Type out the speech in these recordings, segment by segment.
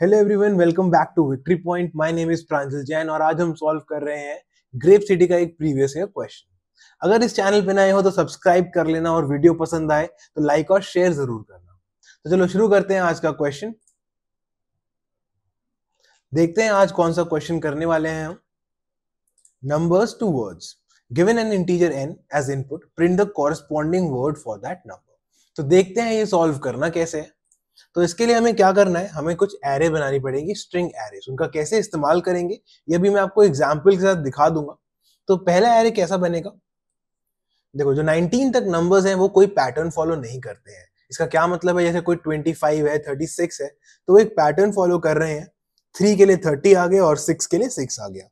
hello everyone welcome back to Victory Point my name is Pranjal Jain और आज हम solve कर रहे हैं ग्रेप सिटी का एक प्रीवियस ईयर क्वेश्चन अगर इस चैनल पे नए हो तो सब्सक्राइब कर लेना और वीडियो पसंद आए तो लाइक और शेयर जरूर करना तो चलो शुरू करते हैं आज का क्वेश्चन देखते हैं आज कौन सा क्वेश्चन करने वाले हैं हम numbers to words given an integer n as input print the corresponding word for that number तो देखते हैं ये सॉल्व करना कैसे है तो इसके लिए हमें क्या करना है हमें कुछ एरे बनानी पड़ेगी स्ट्रिंग एरे उनका कैसे इस्तेमाल करेंगे ये भी मैं आपको एग्जाम्पल के साथ दिखा दूंगा तो पहला एरे कैसा बनेगा देखो जो 19 तक नंबर्स हैं वो कोई पैटर्न फॉलो नहीं करते हैं इसका क्या मतलब है जैसे कोई 25 है 36 है तो वो एक पैटर्न फॉलो कर रहे हैं थ्री के लिए थर्टी आ गया और सिक्स के लिए सिक्स आ गया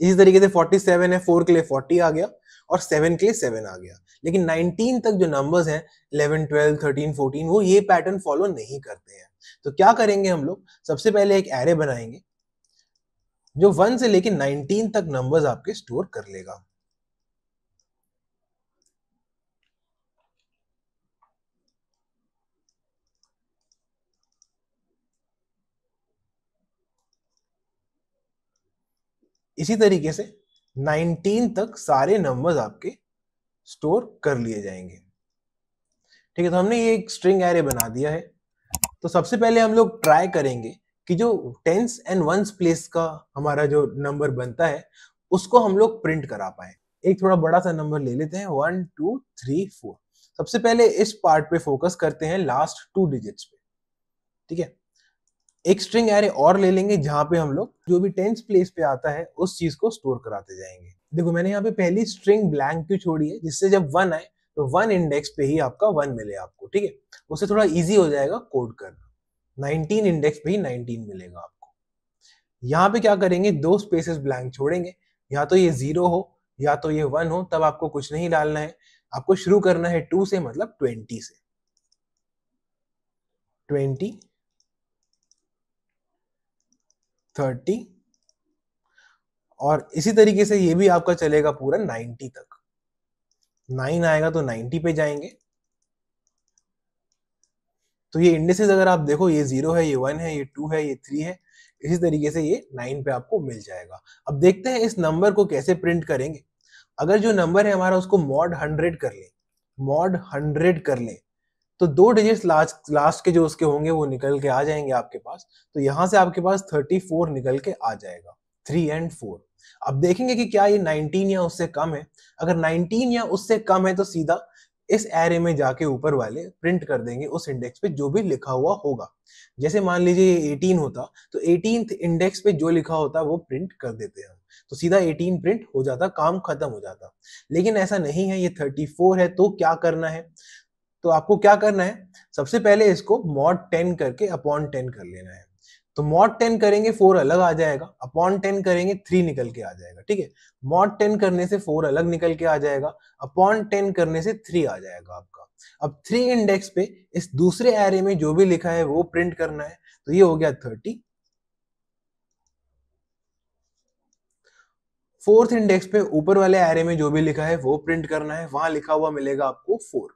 इसी तरीके से 47 है फोर के लिए 40 आ गया और सेवन के लिए सेवन आ गया लेकिन नाइनटीन तक जो नंबर्स हैं इलेवन ट्वेल्व थर्टीन फोर्टीन वो ये पैटर्न फॉलो नहीं करते हैं तो क्या करेंगे हम लोग सबसे पहले एक एरे बनाएंगे जो वन से लेकर नाइनटीन तक नंबर्स आपके स्टोर कर लेगा इसी तरीके से 19 तक सारे नंबर्स आपके स्टोर कर लिए जाएंगे ठीक है तो हमने ये एक स्ट्रिंग एरे बना दिया है तो सबसे पहले हम लोग ट्राई करेंगे कि जो टेंस एंड वंस प्लेस का हमारा जो नंबर बनता है उसको हम लोग प्रिंट करा पाए एक थोड़ा बड़ा सा नंबर ले लेते हैं वन टू थ्री फोर सबसे पहले इस पार्ट पे फोकस करते हैं लास्ट टू डिजिट्स पे ठीक है एक स्ट्रिंग एरे और ले लेंगे जहां पे हम लोग जो भी टेंस प्लेस पे आता है उस चीज को स्टोर कराते जाएंगे देखो मैंने यहाँ पे पहली स्ट्रिंग ब्लैंक क्यों छोड़ी है जिससे जब वन आए तो वन इंडेक्स पे ही आपका वन मिले आपको ठीक है उससे थोड़ा इजी हो जाएगा कोड करना 19 इंडेक्स पे ही 19 मिलेगा आपको यहाँ पे क्या करेंगे दो स्पेसेस ब्लैंक छोड़ेंगे या तो ये जीरो हो या तो ये वन हो तब आपको कुछ नहीं डालना है आपको शुरू करना है टू से मतलब ट्वेंटी से ट्वेंटी थर्टी और इसी तरीके से ये भी आपका चलेगा पूरा नाइन्टी तक नाइन आएगा तो नाइन्टी पे जाएंगे तो ये इंडिसेस अगर आप देखो ये जीरो है ये वन है ये टू है ये थ्री है इसी तरीके से ये नाइन पे आपको मिल जाएगा अब देखते हैं इस नंबर को कैसे प्रिंट करेंगे अगर जो नंबर है हमारा उसको मॉड हंड्रेड कर लें मॉड हंड्रेड कर लें तो दो डिजिट लास्ट लास्ट के जो उसके होंगे वो निकल के आ जाएंगे आपके पास तो यहां से आपके पास थर्टी फोर निकल के आ जाएगा थ्री एंड फोर अब देखेंगे कि क्या ये नाइनटीन या उससे कम है अगर नाइनटीन या उससे कम है तो सीधा इस एरे में जाके ऊपर वाले प्रिंट कर देंगे उस इंडेक्स पे जो भी लिखा हुआ होगा जैसे मान लीजिए ये एटीन होता तो एटीन इंडेक्स पे जो लिखा होता वो प्रिंट कर देते हैं तो सीधा 18 प्रिंट हो जाता काम खत्म हो जाता लेकिन ऐसा नहीं है ये 34 है तो क्या करना है तो आपको क्या करना है सबसे पहले इसको मॉड टेन करके अपॉन टेन कर लेना है तो मॉड टेन करेंगे फोर अलग आ जाएगा अपॉन टेन करेंगे थ्री निकल के आ जाएगा ठीक है मॉड टेन करने से फोर अलग निकल के आ जाएगा अपॉन टेन करने से थ्री आ जाएगा आपका अब थ्री इंडेक्स पे इस दूसरे एरे में जो भी लिखा है वो प्रिंट करना है तो ये हो गया थर्टी फोर्थ इंडेक्स पे ऊपर वाले एरे में जो भी लिखा है वो प्रिंट करना है वहां लिखा हुआ मिलेगा आपको फोर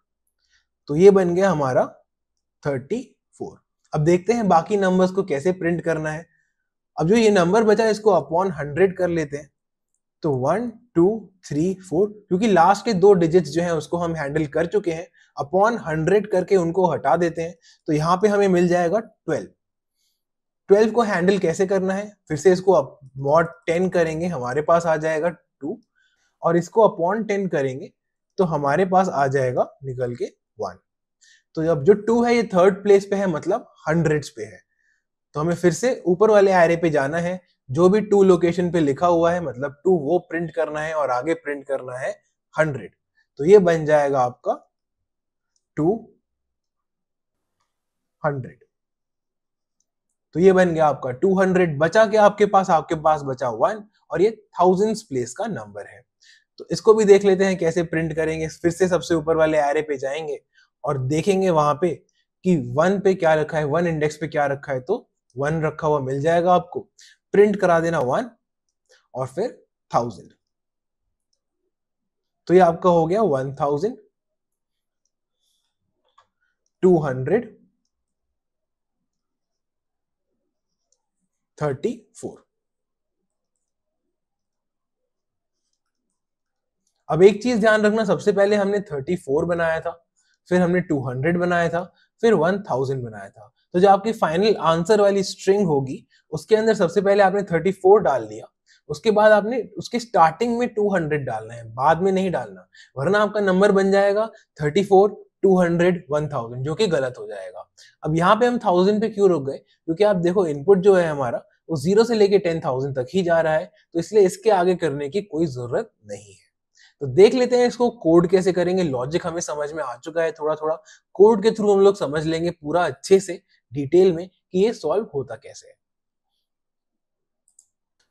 तो ये बन गया हमारा 34 अब देखते हैं बाकी नंबर्स को कैसे प्रिंट करना है अब जो ये नंबर बचा है इसको अपॉन हंड्रेड कर लेते हैं तो वन टू थ्री फोर क्योंकि लास्ट के दो डिजिट्स जो है उसको हम हैंडल कर चुके हैं अपॉन हंड्रेड करके उनको हटा देते हैं तो यहाँ पे हमें मिल जाएगा ट्वेल्व ट्वेल्व को हैंडल कैसे करना है फिर से इसको मॉड टेन करेंगे हमारे पास आ जाएगा टू और इसको अपॉन टेन करेंगे तो हमारे पास आ जाएगा निकल के वन तो अब जो टू है ये थर्ड प्लेस पे है मतलब हंड्रेड्स पे है तो हमें फिर से ऊपर वाले आरे पे जाना है जो भी टू लोकेशन पे लिखा हुआ है मतलब टू वो प्रिंट करना है और आगे प्रिंट करना है हंड्रेड तो ये बन जाएगा आपका टू हंड्रेड तो ये बन गया आपका टू हंड्रेड बचा के आपके पास आपके पास बचा वन और ये थाउजेंड प्लेस का नंबर है तो इसको भी देख लेते हैं कैसे प्रिंट करेंगे फिर से सबसे ऊपर वाले आरे पे जाएंगे और देखेंगे वहां पे कि वन पे क्या रखा है वन इंडेक्स पे क्या रखा है तो वन रखा हुआ मिल जाएगा आपको प्रिंट करा देना वन और फिर थाउजेंड तो ये आपका हो गया one thousand two hundred thirty four अब एक चीज ध्यान रखना सबसे पहले हमने थर्टी फोर बनाया था फिर हमने 200 बनाया था फिर 1000 बनाया था तो जो आपकी फाइनल आंसर वाली स्ट्रिंग होगी उसके अंदर सबसे पहले आपने 34 डाल दिया उसके बाद आपने उसके स्टार्टिंग में 200 डालना है बाद में नहीं डालना वरना आपका नंबर बन जाएगा 34 200 1000 जो कि गलत हो जाएगा अब यहाँ पे हम थाउजेंड पे क्यों रुक गए क्योंकि आप देखो इनपुट जो है हमारा वो जीरो से लेके टेन थाउजेंड तक ही जा रहा है तो इसलिए इसके आगे करने की कोई जरूरत नहीं है तो देख लेते हैं इसको कोड कैसे करेंगे लॉजिक हमें समझ में आ चुका है थोड़ा थोड़ा कोड के थ्रू हम लोग समझ लेंगे पूरा अच्छे से डिटेल में कि ये सॉल्व होता कैसे है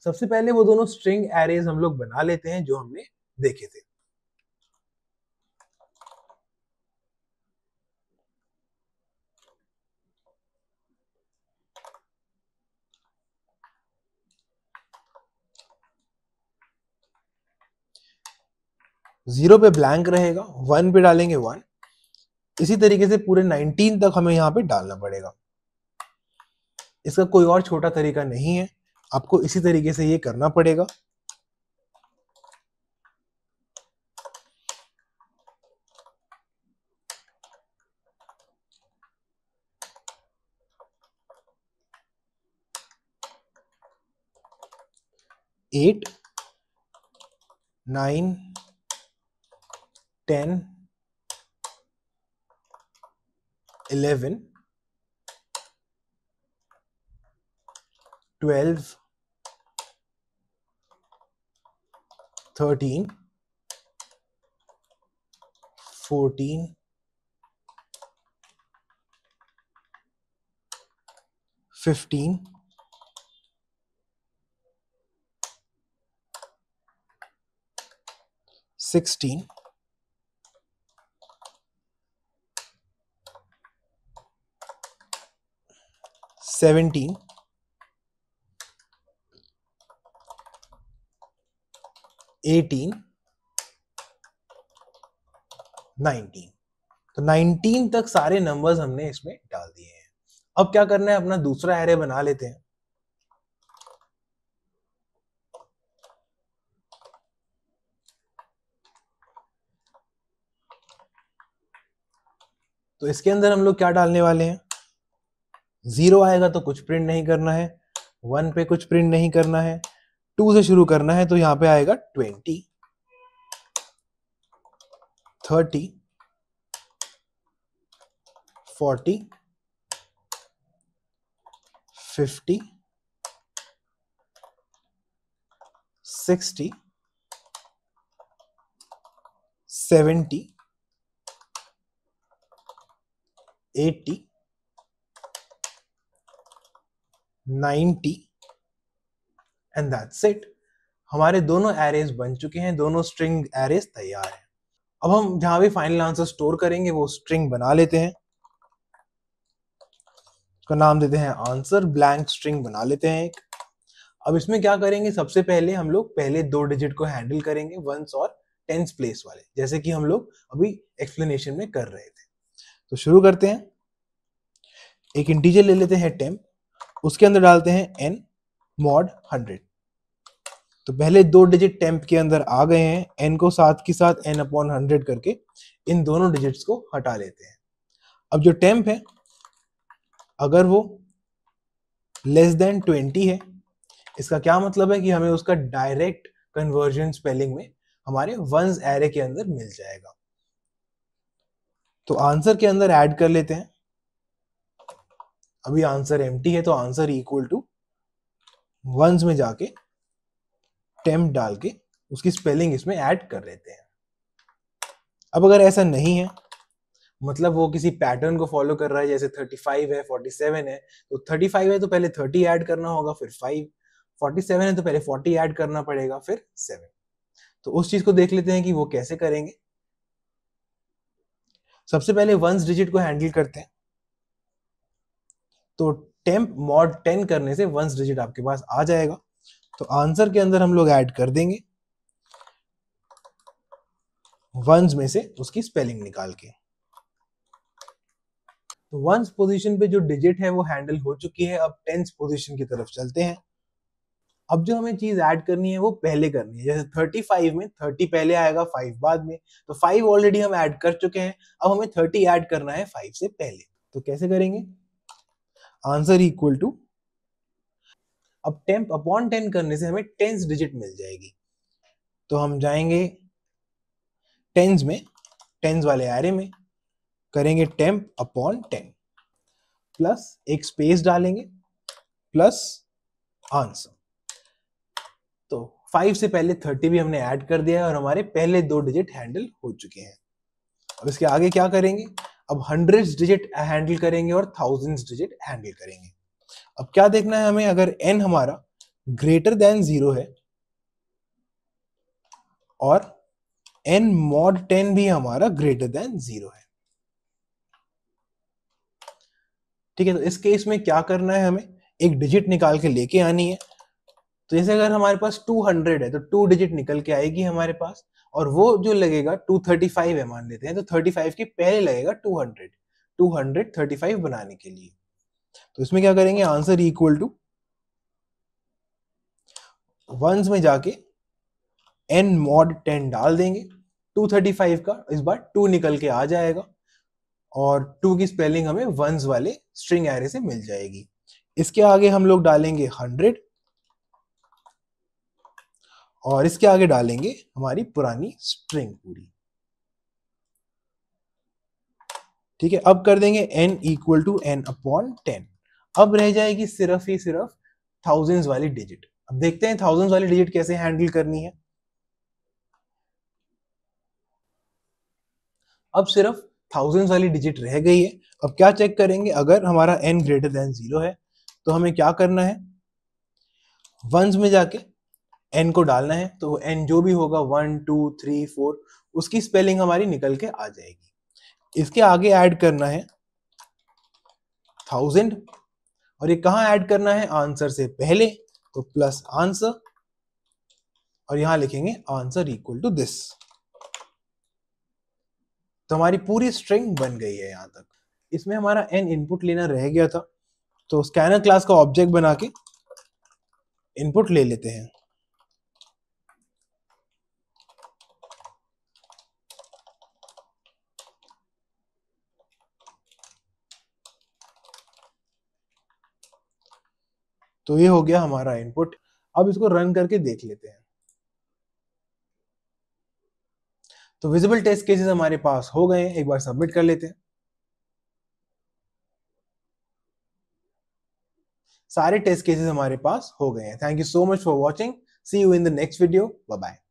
सबसे पहले वो दोनों स्ट्रिंग एरेज हम लोग बना लेते हैं जो हमने देखे थे जीरो पे ब्लैंक रहेगा वन पे डालेंगे वन इसी तरीके से पूरे नाइनटीन तक हमें यहाँ पे डालना पड़ेगा इसका कोई और छोटा तरीका नहीं है आपको इसी तरीके से ये करना पड़ेगा eight nine 10 11 12 13 14 15 16 seventeen eighteen nineteen तो नाइनटीन तक सारे नंबर्स हमने इसमें डाल दिए हैं अब क्या करना है अपना दूसरा एरे बना लेते हैं तो इसके अंदर हम लोग क्या डालने वाले हैं जीरो आएगा तो कुछ प्रिंट नहीं करना है वन पे कुछ प्रिंट नहीं करना है टू से शुरू करना है तो यहां पे आएगा twenty thirty forty fifty sixty seventy eighty 90 and that's it हमारे दोनों एरेज बन चुके हैं दोनों स्ट्रिंग एरेज तैयार है अब हम जहां भी फाइनल आंसर स्टोर करेंगे वो स्ट्रिंग बना लेते हैं इसका नाम देते हैं आंसर ब्लैंक स्ट्रिंग बना लेते हैं एक अब इसमें क्या करेंगे सबसे पहले हम लोग पहले दो डिजिट को हैंडल करेंगे वंस और टेंस प्लेस वाले जैसे कि हम लोग अभी एक्सप्लेनेशन में कर रहे थे तो शुरू करते हैं एक इंटीजर ले लेते हैं टेम्प उसके अंदर डालते हैं एन मॉड हंड्रेड तो पहले दो डिजिट टेम्प के अंदर आ गए हैं एन को साथ के साथ एन अपॉन हंड्रेड करके इन दोनों डिजिट्स को हटा लेते हैं अब जो टेम्प है अगर वो लेस देन ट्वेंटी है इसका क्या मतलब है कि हमें उसका डायरेक्ट कन्वर्जन स्पेलिंग में हमारे वंस एरे के अंदर मिल जाएगा तो आंसर के अंदर ऐड कर लेते हैं अभी आंसर एम है तो आंसर इक्वल टू वंस में जाके टेम्प डाल के उसकी स्पेलिंग इसमें ऐड कर लेते हैं अब अगर ऐसा नहीं है मतलब वो किसी पैटर्न को फॉलो कर रहा है जैसे 35 है 47 है तो 35 है तो पहले 30 ऐड करना होगा फिर 5 47 है तो पहले 40 ऐड करना पड़ेगा फिर 7 तो उस चीज को देख लेते हैं कि वो कैसे करेंगे सबसे पहले वंस डिजिट को हैंडल करते हैं तो टेम्प मॉड टेन करने से वंस डिजिट आपके पास आ जाएगा तो आंसर के अंदर हम लोग ऐड कर देंगे वंस में से उसकी स्पेलिंग निकाल के तो वंस पोजीशन पे जो डिजिट है वो हैंडल हो चुकी है अब टेंस पोजीशन की तरफ चलते हैं अब जो हमें चीज ऐड करनी है वो पहले करनी है जैसे थर्टी फाइव में थर्टी पहले आएगा फाइव बाद में तो फाइव ऑलरेडी हम ऐड कर चुके हैं अब हमें थर्टी ऐड करना है फाइव से पहले तो कैसे करेंगे आंसर इक्वल टू अब टेम्प अपॉन टेन करने से हमें टेंस डिजिट मिल जाएगी तो हम जाएंगे टेंस में टेंस वाले आरे में करेंगे टेम्प अपॉन टेन प्लस एक स्पेस डालेंगे प्लस आंसर तो फाइव से पहले थर्टी भी हमने ऐड कर दिया है और हमारे पहले दो डिजिट हैंडल हो चुके हैं अब इसके आगे क्या करेंगे अब हंड्रेड डिजिट हैंडल करेंगे और थाउजेंड डिजिट हैंडल करेंगे अब क्या देखना है हमें अगर एन हमारा ग्रेटर देन जीरो है और एन मॉड टेन भी हमारा ग्रेटर देन जीरो है ठीक है तो इस केस में क्या करना है हमें एक डिजिट निकाल के लेके आनी है तो जैसे अगर हमारे पास 200 है तो टू डिजिट निकल के आएगी हमारे पास और वो जो लगेगा 235 है मान लेते हैं तो 35 के पहले लगेगा 200 थर्टी फाइव बनाने के लिए तो इसमें क्या करेंगे आंसर इक्वल टू वंस में जाके एन मॉड टेन डाल देंगे 235 का इस बार टू निकल के आ जाएगा और टू की स्पेलिंग हमें वंस वाले स्ट्रिंग एरे से मिल जाएगी इसके आगे हम लोग डालेंगे हंड्रेड और इसके आगे डालेंगे हमारी पुरानी स्ट्रिंग पूरी ठीक है अब कर देंगे n equal to n upon ten अब रह जाएगी सिर्फ ही सिर्फ थाउजेंड वाली डिजिट अब देखते हैं थाउजेंड वाली डिजिट कैसे हैंडल करनी है अब सिर्फ थाउजेंड वाली डिजिट रह गई है अब क्या चेक करेंगे अगर हमारा n ग्रेटर देन जीरो है तो हमें क्या करना है वंस में जाके एन को डालना है तो एन जो भी होगा वन टू थ्री फोर उसकी स्पेलिंग हमारी निकल के आ जाएगी इसके आगे ऐड करना है थाउजेंड और ये कहा ऐड करना है आंसर से पहले तो प्लस आंसर और यहां लिखेंगे आंसर इक्वल टू दिस तो हमारी पूरी स्ट्रिंग बन गई है यहां तक इसमें हमारा एन इनपुट लेना रह गया था तो स्कैनर क्लास का ऑब्जेक्ट बना के इनपुट ले लेते हैं तो ये हो गया हमारा इनपुट अब इसको रन करके देख लेते हैं तो विजिबल टेस्ट केसेस हमारे पास हो गए एक बार सबमिट कर लेते हैं सारे टेस्ट केसेस हमारे पास हो गए हैं thank you so much for watching see you in the next video bye